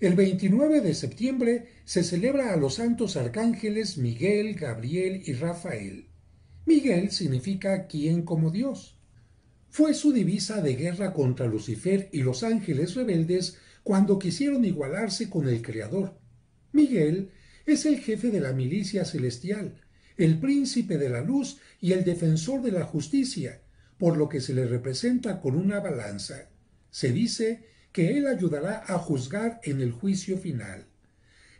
El 29 de septiembre se celebra a los santos arcángeles Miguel, Gabriel y Rafael. Miguel significa quien como Dios. Fue su divisa de guerra contra Lucifer y los ángeles rebeldes cuando quisieron igualarse con el Creador. Miguel es el jefe de la milicia celestial, el príncipe de la luz y el defensor de la justicia, por lo que se le representa con una balanza. Se dice que Él ayudará a juzgar en el juicio final.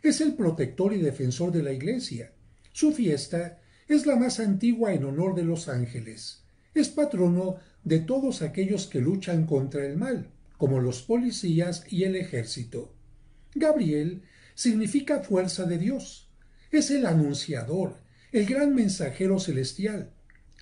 Es el protector y defensor de la Iglesia. Su fiesta es la más antigua en honor de los ángeles. Es patrono de todos aquellos que luchan contra el mal, como los policías y el ejército. Gabriel significa fuerza de Dios. Es el anunciador, el gran mensajero celestial.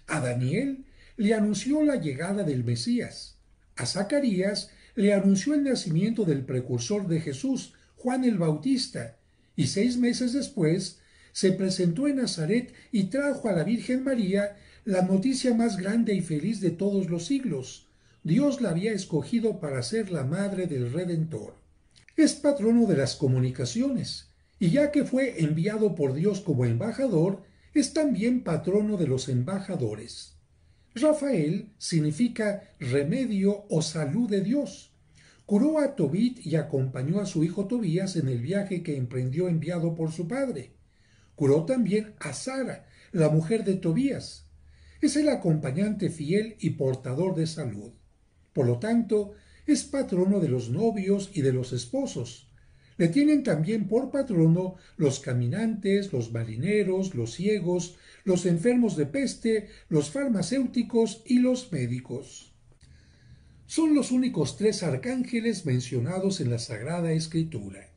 A Daniel le anunció la llegada del Mesías. A Zacarías le anunció el nacimiento del precursor de Jesús, Juan el Bautista, y seis meses después se presentó en Nazaret y trajo a la Virgen María la noticia más grande y feliz de todos los siglos. Dios la había escogido para ser la madre del Redentor. Es patrono de las comunicaciones, y ya que fue enviado por Dios como embajador, es también patrono de los embajadores. Rafael significa remedio o salud de Dios. Curó a Tobit y acompañó a su hijo Tobías en el viaje que emprendió enviado por su padre. Curó también a Sara, la mujer de Tobías. Es el acompañante fiel y portador de salud. Por lo tanto, es patrono de los novios y de los esposos. Le tienen también por patrono los caminantes, los marineros, los ciegos, los enfermos de peste, los farmacéuticos y los médicos. Son los únicos tres arcángeles mencionados en la Sagrada Escritura.